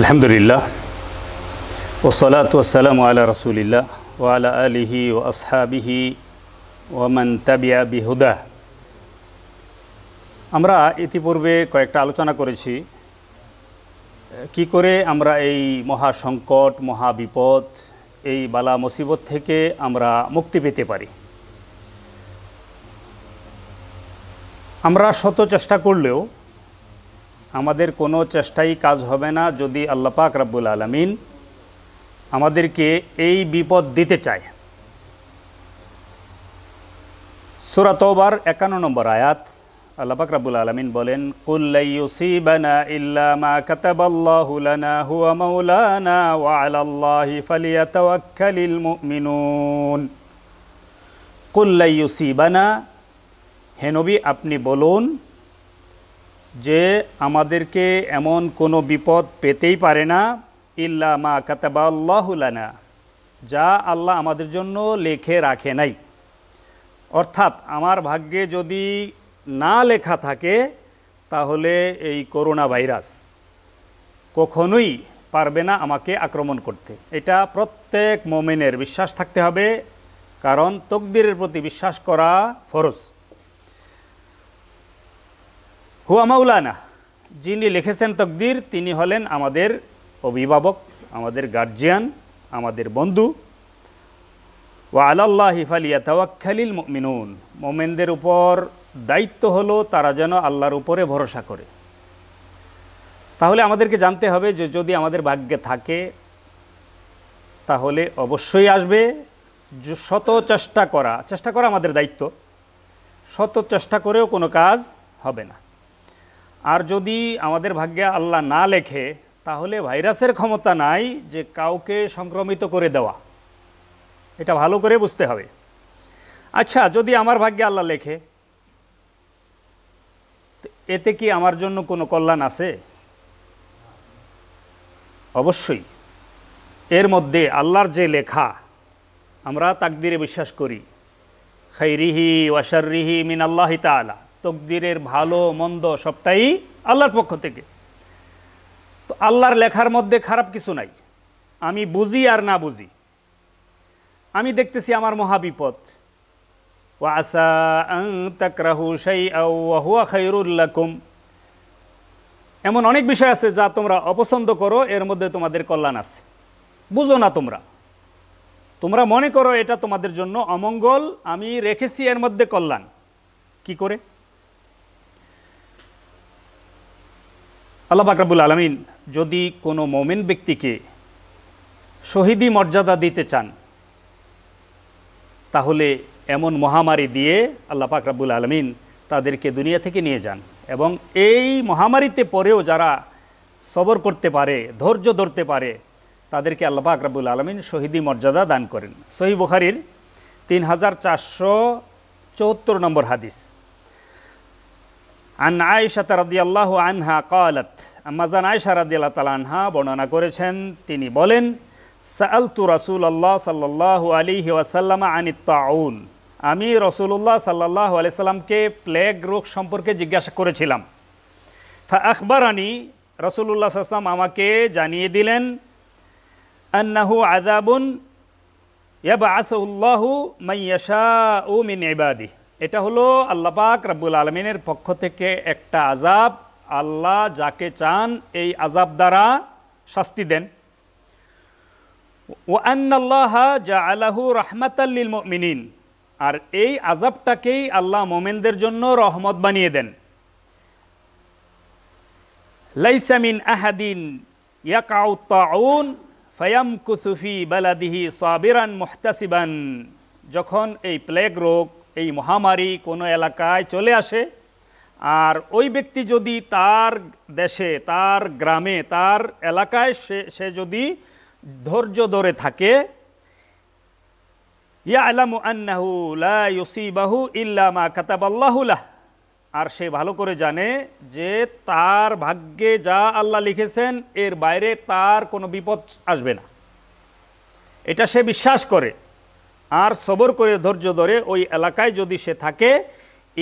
আলহামদুলিল্লাহ ওসলাত ওসালাম আলা রসুলিল্লাহ ওয়ালা আলিহি ও আসহাবিহি ওমান তাবিয়া বিহুদা আমরা ইতিপূর্বে কয়েকটা আলোচনা করেছি কি করে আমরা এই মহা সংকট মহা বিপদ এই বালা মুসিবত থেকে আমরা মুক্তি পেতে পারি আমরা শত চেষ্টা করলেও আমাদের কোনো চেষ্টাই কাজ হবে না যদি পাক রব্বুল আলমিন আমাদেরকে এই বিপদ দিতে চায় সুরাতবার একান্ন নম্বর আয়াত পাক রব্বুল আলমিন বলেন কুল্লাইসিবানা ইল্লা ওয়া কুল্লাইসিবানা হে নবী আপনি বলুন যে আমাদেরকে এমন কোনো বিপদ পেতেই পারে না ইল্লা মা কাতাবাল্লাহুলানা যা আল্লাহ আমাদের জন্য লেখে রাখে নাই অর্থাৎ আমার ভাগ্যে যদি না লেখা থাকে তাহলে এই করোনা ভাইরাস কখনোই পারবে না আমাকে আক্রমণ করতে এটা প্রত্যেক মোমেনের বিশ্বাস থাকতে হবে কারণ তকদিরের প্রতি বিশ্বাস করা ফরজ হুয়া মাউলানা যিনি লিখেছেন তকদির তিনি হলেন আমাদের অভিভাবক আমাদের গার্জিয়ান আমাদের বন্ধু ওয়া আলাল্লাহ হিফালিয়া তাওয়াক্ষালিল মিনুন মোমেনদের উপর দায়িত্ব হলো তারা যেন আল্লাহর উপরে ভরসা করে তাহলে আমাদেরকে জানতে হবে যে যদি আমাদের ভাগ্যে থাকে তাহলে অবশ্যই আসবে শত চেষ্টা করা চেষ্টা করা আমাদের দায়িত্ব শত চেষ্টা করেও কোনো কাজ হবে না আর যদি আমাদের ভাগ্যে আল্লাহ না লেখে তাহলে ভাইরাসের ক্ষমতা নাই যে কাউকে সংক্রমিত করে দেওয়া এটা ভালো করে বুঝতে হবে আচ্ছা যদি আমার ভাগ্যে আল্লাহ লেখে এতে কি আমার জন্য কোনো কল্যাণ আছে অবশ্যই এর মধ্যে আল্লাহর যে লেখা আমরা তাকদিরে বিশ্বাস করি খৈরিহি ওয়াশারিহি মিন আল্লাহ তালা তকদিরের ভালো মন্দ সবটাই আল্লাহর পক্ষ থেকে তো আল্লাহর লেখার মধ্যে খারাপ কিছু নাই আমি বুঝি আর না বুঝি আমি দেখতেছি আমার মহাবিপদ ওয়াসা তাকরাহু সাই আহুয়া খৈরুল্লাকুম এমন অনেক বিষয় আছে যা তোমরা অপছন্দ করো এর মধ্যে তোমাদের কল্যাণ আছে বুঝো না তোমরা তোমরা মনে করো এটা তোমাদের জন্য অমঙ্গল আমি রেখেছি এর মধ্যে কল্যাণ কি করে আল্লাহ বাকরাবুল আলমিন যদি কোনো মোমেন ব্যক্তিকে শহীদি মর্যাদা দিতে চান তাহলে এমন মহামারী দিয়ে আল্লাহ পাকরাবুল আলমিন তাদেরকে দুনিয়া থেকে নিয়ে যান এবং এই মহামারীতে পরেও যারা সবর করতে পারে ধৈর্য ধরতে পারে তাদেরকে আল্লাহ আকরাবুল আলমিন শহীদি মর্যাদা দান করেন সহি বুখারির তিন হাজার চারশো চৌহত্তর নম্বর হাদিস আন আয়সাত রাদিয়াল্লাহু আনহা কালাত আম্মাজান আয়সা রাদিয়াল্লাহ তাল আনহা বর্ণনা করেছেন তিনি বলেন সালতু রসুল আল্লাহ সাল্লাহ আলিহি ওয়াসাল্লাম আনিত তাউন আমি রসুলুল্লাহ সাল্লাহ আলি সাল্লামকে প্লেগ রোগ সম্পর্কে জিজ্ঞাসা করেছিলাম ফা আখবর আনি রসুলুল্লাহ সাল্লাম আমাকে জানিয়ে দিলেন আন্নাহু আজাবুন আসউল্লাহু মাইয়াশা ও মিন ইবাদি এটা হলো আল্লাপাক রাব্বুল আলমিনের পক্ষ থেকে একটা আজাব আল্লাহ যাকে চান এই আজাব দ্বারা শাস্তি দেন আল্লাহ জা আলাহু রহমাতাল্লিল মিনিন আর এই আজাবটাকেই আল্লাহ মোমেনদের জন্য রহমত বানিয়ে দেন লাইসামিন আহাদিন ইয়াকাউত্তাউন ফয়াম কুসুফি বালাদিহি সাবিরান মোহতাসিবান যখন এই প্লেগ রোগ এই মহামারী কোনো এলাকায় চলে আসে আর ওই ব্যক্তি যদি তার দেশে তার গ্রামে তার এলাকায় সে সে যদি ধৈর্য ধরে থাকে আর সে ভালো করে জানে যে তার ভাগ্যে যা আল্লাহ লিখেছেন এর বাইরে তার কোনো বিপদ আসবে না এটা সে বিশ্বাস করে আর সবর করে ধৈর্য ধরে ওই এলাকায় যদি সে থাকে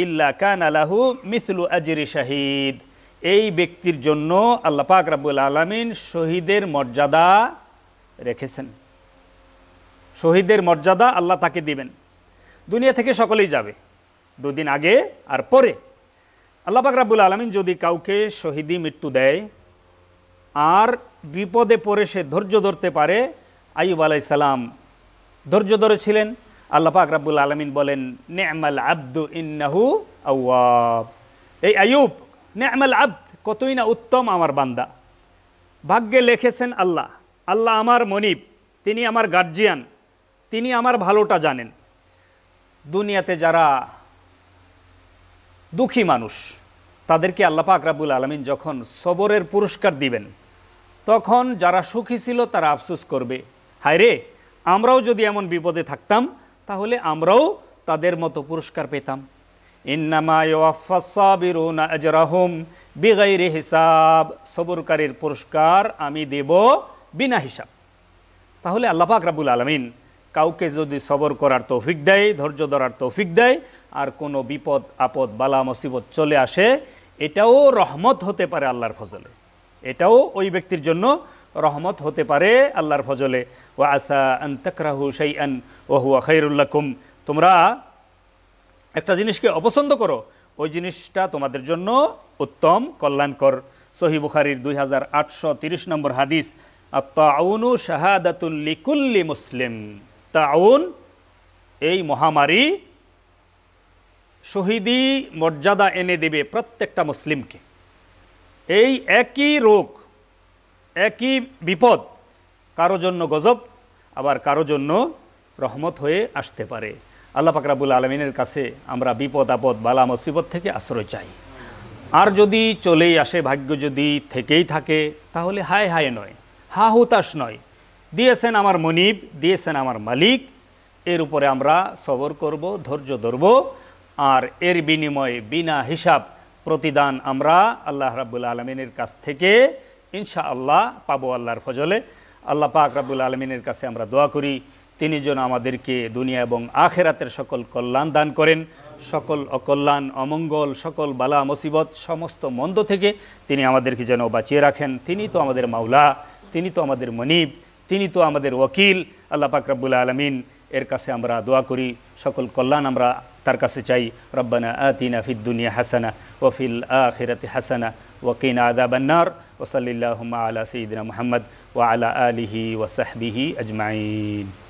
ইল্লা কান আলাহু মিথলু আজির শাহিদ এই ব্যক্তির জন্য আল্লাহ পাক রাবুল আলমিন শহীদের মর্যাদা রেখেছেন শহীদের মর্যাদা আল্লাহ তাকে দিবেন দুনিয়া থেকে সকলেই যাবে দুদিন আগে আর পরে আল্লাহ পাক রাবুল আলমিন যদি কাউকে শহীদি মৃত্যু দেয় আর বিপদে পড়ে সে ধৈর্য ধরতে পারে আইব আলাইসালাম ধৈর্য ধরেছিলেন আল্লাহ পাক রাব্বুল আলমিন বলেন নেমাল আব্দু ইন্নাহু আওয়াব এই আয়ুব নেমাল আব্দ কতই না উত্তম আমার বান্দা ভাগ্যে লেখেছেন আল্লাহ আল্লাহ আমার মনিব তিনি আমার গার্জিয়ান তিনি আমার ভালোটা জানেন দুনিয়াতে যারা দুঃখী মানুষ তাদেরকে আল্লাহ পাক রাবুল আলমিন যখন সবরের পুরস্কার দিবেন তখন যারা সুখী ছিল তারা আফসুস করবে হায় রে আমরাও যদি এমন বিপদে থাকতাম তাহলে আমরাও তাদের মতো পুরস্কার পেতাম ইন্নামায়ফাসাবিরুনাজরাহুম বিগাইরে হিসাব সবরকারীর পুরস্কার আমি দেব বিনা হিসাব তাহলে আল্লাপাক রাবুল আলমিন কাউকে যদি সবর করার তৌফিক দেয় ধৈর্য ধরার তৌফিক দেয় আর কোনো বিপদ আপদ বালা মুসিবত চলে আসে এটাও রহমত হতে পারে আল্লাহর ফজলে এটাও ওই ব্যক্তির জন্য রহমত হতে পারে আল্লাহর ফজলে ও আসা আন তাকরাহু সেই আন ওহুয়া খৈরুল্লাকুম তোমরা একটা জিনিসকে অপছন্দ করো ওই জিনিসটা তোমাদের জন্য উত্তম কল্যাণকর সহি বুখারির দুই হাজার আটশো তিরিশ নম্বর হাদিস তাউনু শাহাদাতুল লিকুল্লি মুসলিম তাউন এই মহামারী শহীদি মর্যাদা এনে দেবে প্রত্যেকটা মুসলিমকে এই একই রোগ একই বিপদ কারো জন্য গজব আবার কারো জন্য রহমত হয়ে আসতে পারে আল্লাহ পাকরাবুল আলমিনের কাছে আমরা বিপদ আপদ বালা মুসিবত থেকে আশ্রয় চাই আর যদি চলেই আসে ভাগ্য যদি থেকেই থাকে তাহলে হায় হায় নয় হা হুতাশ নয় দিয়েছেন আমার মনিব দিয়েছেন আমার মালিক এর উপরে আমরা সবর করব ধৈর্য ধরব আর এর বিনিময়ে বিনা হিসাব প্রতিদান আমরা আল্লাহ রাবুল আলমিনের কাছ থেকে ইনশা আল্লাহ পাবো আল্লাহর ফজলে আল্লাহ পাক রাবুল আলমিনের কাছে আমরা দোয়া করি তিনি যেন আমাদেরকে দুনিয়া এবং আখেরাতের সকল কল্যাণ দান করেন সকল অকল্যাণ অমঙ্গল সকল বালা মুসিবত সমস্ত মন্দ থেকে তিনি আমাদেরকে যেন বাঁচিয়ে রাখেন তিনি তো আমাদের মাওলা তিনি তো আমাদের মনিব তিনি তো আমাদের ওকিল আল্লাহ পাক রব্বুল আলমিন এর কাছে আমরা দোয়া করি সকল কল্যাণ আমরা তার কাছে চাই রব্বানা আতিনা ফিদ্দুনিয়া হাসানা ওফিল আখিরাতি হাসানা وقنا عذاب النار وصل اللهم على سيدنا محمد وعلى آله وصحبه أجمعين